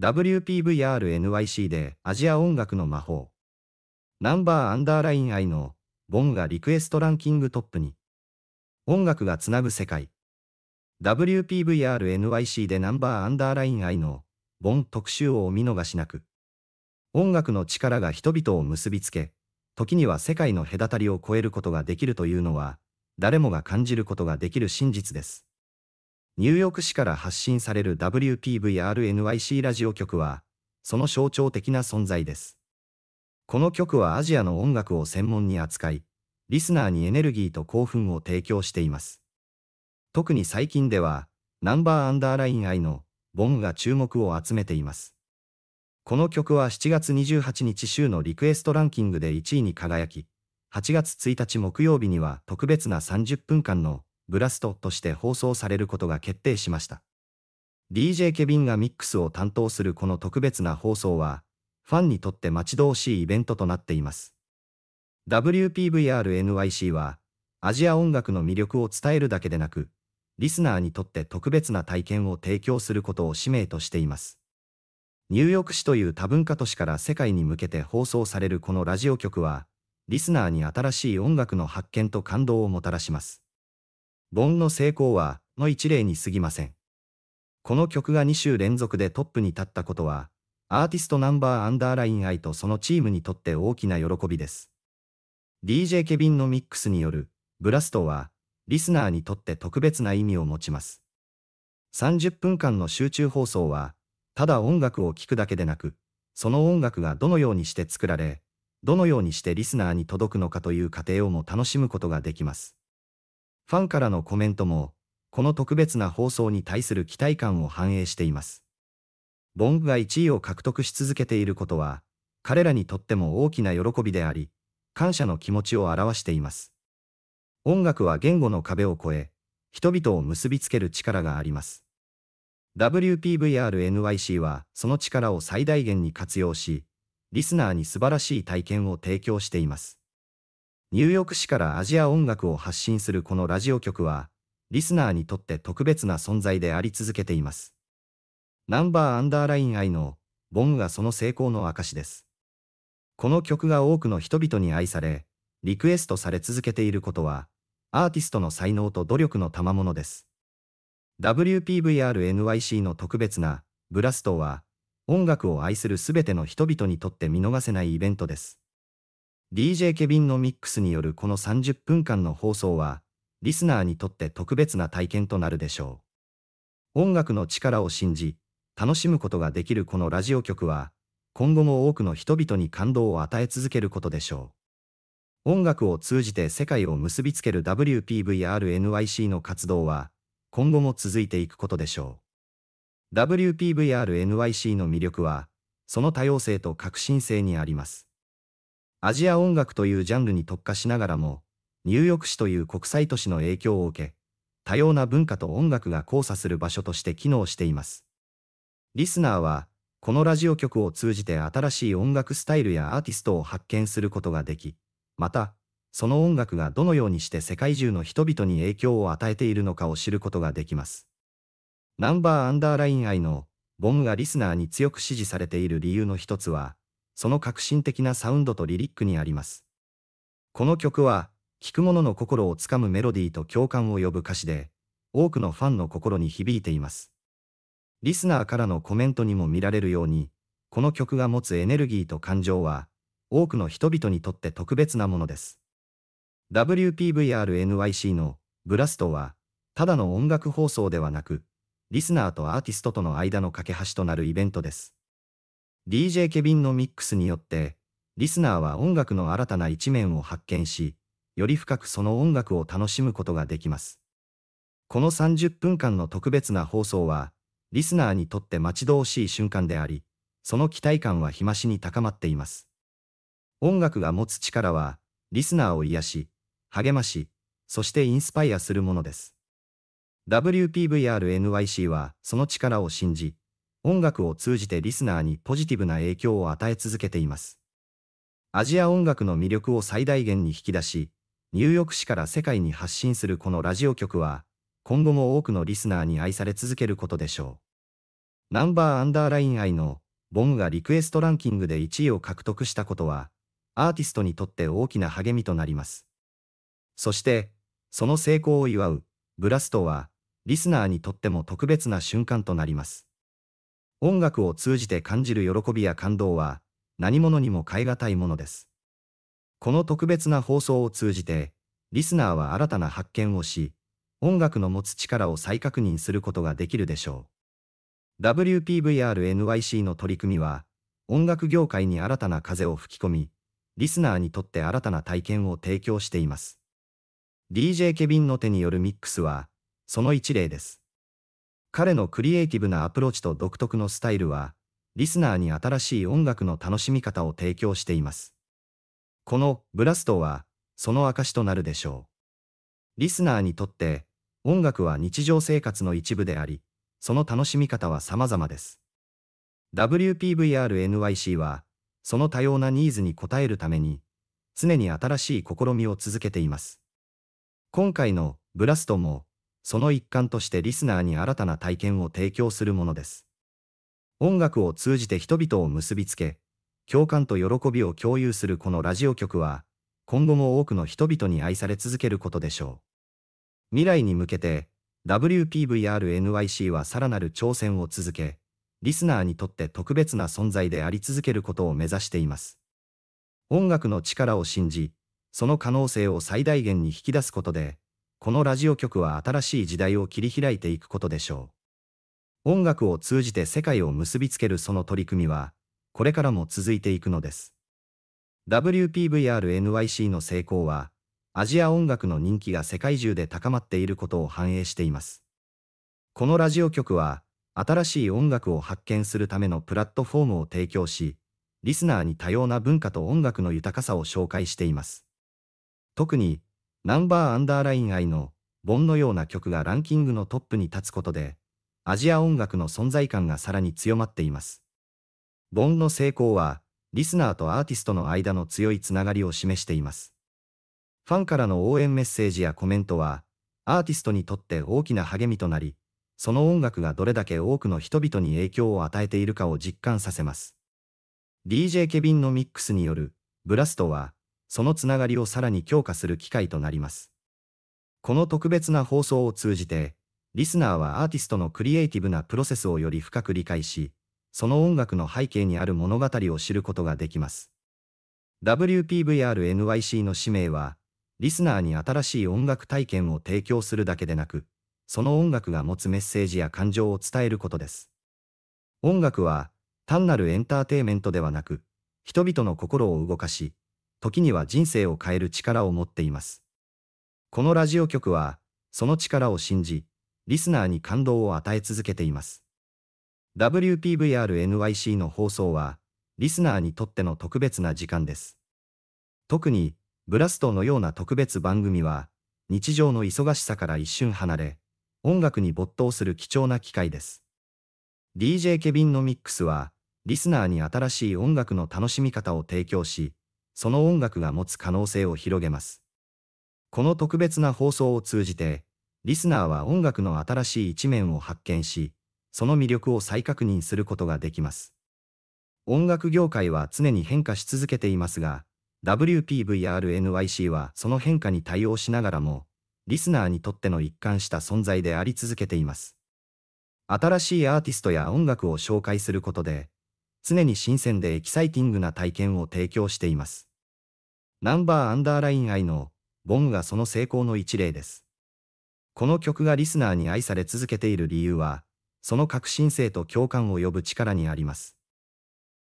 WPVRNYC でアジア音楽の魔法。ナンバーアンダーライン愛のボンがリクエストランキングトップに。音楽がつなぐ世界。WPVRNYC でナンバーアンダーライン愛のボン特集をお見逃しなく。音楽の力が人々を結びつけ、時には世界の隔たりを超えることができるというのは、誰もが感じることができる真実です。ニューヨーク市から発信される WPVRNYC ラジオ局は、その象徴的な存在です。この局はアジアの音楽を専門に扱い、リスナーにエネルギーと興奮を提供しています。特に最近では、ナンバーアンダーライン愛のボンが注目を集めています。この曲は7月28日週のリクエストランキングで1位に輝き、8月1日木曜日には特別な30分間のブラストとして放送されることが決定しました。DJ ケビンがミックスを担当するこの特別な放送は、ファンにとって待ち遠しいイベントとなっています。WPVRNYC は、アジア音楽の魅力を伝えるだけでなく、リスナーにとって特別な体験を提供することを使命としています。ニューヨーク市という多文化都市から世界に向けて放送されるこのラジオ局は、リスナーに新しい音楽の発見と感動をもたらします。盆の成功は、の一例に過ぎません。この曲が2週連続でトップに立ったことは、アーティストナンバーアンダーライン愛とそのチームにとって大きな喜びです。DJ ケビンのミックスによる、ブラストは、リスナーにとって特別な意味を持ちます。30分間の集中放送は、ただ音楽を聴くだけでなく、その音楽がどのようにして作られ、どのようにしてリスナーに届くのかという過程をも楽しむことができます。ファンからのコメントも、この特別な放送に対する期待感を反映しています。ボングが1位を獲得し続けていることは、彼らにとっても大きな喜びであり、感謝の気持ちを表しています。音楽は言語の壁を越え、人々を結びつける力があります。WPVRNYC はその力を最大限に活用し、リスナーに素晴らしい体験を提供しています。ニューヨーク市からアジア音楽を発信するこのラジオ局は、リスナーにとって特別な存在であり続けています。ナンバーアンダーライン愛のボンがその成功の証です。この曲が多くの人々に愛され、リクエストされ続けていることは、アーティストの才能と努力の賜物です。WPVRNYC の特別なブラストは、音楽を愛するすべての人々にとって見逃せないイベントです。DJ ケビンのミックスによるこの30分間の放送は、リスナーにとって特別な体験となるでしょう。音楽の力を信じ、楽しむことができるこのラジオ局は、今後も多くの人々に感動を与え続けることでしょう。音楽を通じて世界を結びつける WPVRNYC の活動は、今後も続いていくことでしょう。WPVRNYC の魅力は、その多様性と革新性にあります。アジア音楽というジャンルに特化しながらも、ニューヨーク市という国際都市の影響を受け、多様な文化と音楽が交差する場所として機能しています。リスナーは、このラジオ局を通じて新しい音楽スタイルやアーティストを発見することができ、また、その音楽がどのようにして世界中の人々に影響を与えているのかを知ることができます。ナンバーアンダーライン愛の、ボムがリスナーに強く支持されている理由の一つは、その革新的なサウンドとリリックにあります。この曲は、聴く者の心をつかむメロディーと共感を呼ぶ歌詞で、多くのファンの心に響いています。リスナーからのコメントにも見られるように、この曲が持つエネルギーと感情は、多くの人々にとって特別なものです。WPVRNYC のブラストは、ただの音楽放送ではなく、リスナーとアーティストとの間の架け橋となるイベントです。DJ ケビンのミックスによって、リスナーは音楽の新たな一面を発見し、より深くその音楽を楽しむことができます。この30分間の特別な放送は、リスナーにとって待ち遠しい瞬間であり、その期待感は日増しに高まっています。音楽が持つ力は、リスナーを癒し、励まし、そしてインスパイアするものです。WPVRNYC はその力を信じ、音楽を通じてリスナーにポジティブな影響を与え続けています。アジア音楽の魅力を最大限に引き出し、ニューヨーク市から世界に発信するこのラジオ局は、今後も多くのリスナーに愛され続けることでしょう。ナンバーアンダーライン愛のボムがリクエストランキングで1位を獲得したことは、アーティストにとって大きな励みとなります。そして、その成功を祝う、ブラストは、リスナーにとっても特別な瞬間となります。音楽を通じて感じる喜びや感動は、何者にも代え難いものです。この特別な放送を通じて、リスナーは新たな発見をし、音楽の持つ力を再確認することができるでしょう。WPVRNYC の取り組みは、音楽業界に新たな風を吹き込み、リスナーにとって新たな体験を提供しています。DJ ケビンの手によるミックスは、その一例です。彼のクリエイティブなアプローチと独特のスタイルは、リスナーに新しい音楽の楽しみ方を提供しています。このブラストは、その証となるでしょう。リスナーにとって、音楽は日常生活の一部であり、その楽しみ方は様々です。WPVRNYC は、その多様なニーズに応えるために、常に新しい試みを続けています。今回のブラストも、その一環としてリスナーに新たな体験を提供するものです。音楽を通じて人々を結びつけ、共感と喜びを共有するこのラジオ局は、今後も多くの人々に愛され続けることでしょう。未来に向けて、WPVRNYC はさらなる挑戦を続け、リスナーにとって特別な存在であり続けることを目指しています。音楽の力を信じ、その可能性を最大限に引き出すことで、このラジオ局は新しい時代を切り開いていくことでしょう。音楽を通じて世界を結びつけるその取り組みは、これからも続いていくのです。WPVRNYC の成功は、アジア音楽の人気が世界中で高まっていることを反映しています。このラジオ局は、新しい音楽を発見するためのプラットフォームを提供し、リスナーに多様な文化と音楽の豊かさを紹介しています。特に、ナンバーアンダーライン愛の、ボンのような曲がランキングのトップに立つことで、アジア音楽の存在感がさらに強まっています。ボンの成功は、リスナーとアーティストの間の強いつながりを示しています。ファンからの応援メッセージやコメントは、アーティストにとって大きな励みとなり、その音楽がどれだけ多くの人々に影響を与えているかを実感させます。DJ ケビンのミックスによる、ブラストは、そのつながりをさらに強化する機会となります。この特別な放送を通じて、リスナーはアーティストのクリエイティブなプロセスをより深く理解し、その音楽の背景にある物語を知ることができます。WPVRNYC の使命は、リスナーに新しい音楽体験を提供するだけでなく、その音楽が持つメッセージや感情を伝えることです。音楽は、単なるエンターテイメントではなく、人々の心を動かし、時には人生を変える力を持っています。このラジオ局は、その力を信じ、リスナーに感動を与え続けています。WPVRNYC の放送は、リスナーにとっての特別な時間です。特に、ブラストのような特別番組は、日常の忙しさから一瞬離れ、音楽に没頭する貴重な機会です。DJ ケビンのミックスは、リスナーに新しい音楽の楽しみ方を提供し、その音楽が持つ可能性を広げます。この特別な放送を通じて、リスナーは音楽の新しい一面を発見し、その魅力を再確認することができます。音楽業界は常に変化し続けていますが、WPVRNYC はその変化に対応しながらも、リスナーにとっての一貫した存在であり続けています。新しいアーティストや音楽を紹介することで、常に新鮮でエキサイティングな体験を提供しています。ナンバーアンダーライン愛のボムがその成功の一例です。この曲がリスナーに愛され続けている理由は、その革新性と共感を呼ぶ力にあります。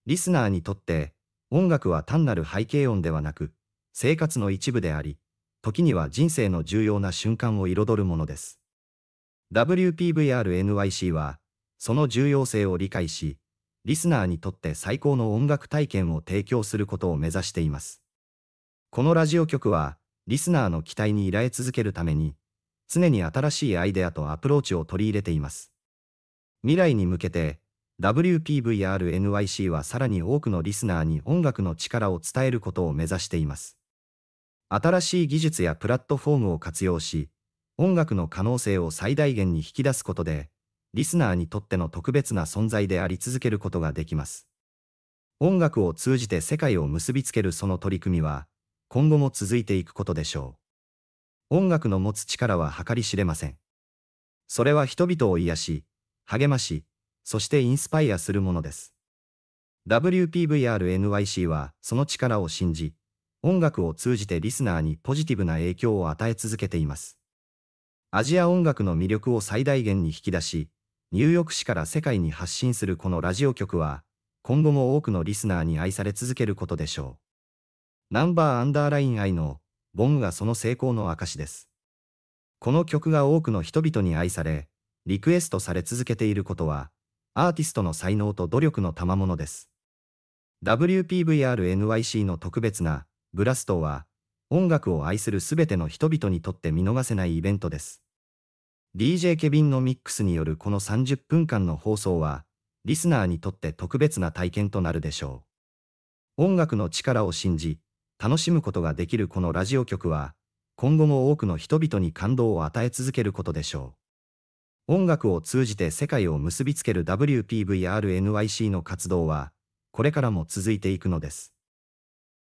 リスナーにとって、音楽は単なる背景音ではなく、生活の一部であり、時には人生の重要な瞬間を彩るものです。WPVRNYC は、その重要性を理解し、リスナーにとって最高の音楽体験を提供することを目指しています。このラジオ局は、リスナーの期待に依頼続けるために、常に新しいアイデアとアプローチを取り入れています。未来に向けて、WPVRNYC はさらに多くのリスナーに音楽の力を伝えることを目指しています。新しい技術やプラットフォームを活用し、音楽の可能性を最大限に引き出すことで、リスナーにとっての特別な存在であり続けることができます。音楽を通じて世界を結びつけるその取り組みは、今後も続いていくことでしょう。音楽の持つ力は計り知れません。それは人々を癒し、励まし、そしてインスパイアするものです。WPVRNYC はその力を信じ、音楽を通じてリスナーにポジティブな影響を与え続けています。アジア音楽の魅力を最大限に引き出し、ニューヨーク市から世界に発信するこのラジオ局は、今後も多くのリスナーに愛され続けることでしょう。ナンバーアンダーライン愛のボムがその成功の証です。この曲が多くの人々に愛され、リクエストされ続けていることは、アーティストの才能と努力の賜物です。WPVRNYC の特別なブラストは、音楽を愛する全ての人々にとって見逃せないイベントです。DJ ケビンのミックスによるこの30分間の放送は、リスナーにとって特別な体験となるでしょう。音楽の力を信じ、楽しむことができるこのラジオ局は、今後も多くの人々に感動を与え続けることでしょう。音楽を通じて世界を結びつける WPVRNYC の活動は、これからも続いていくのです。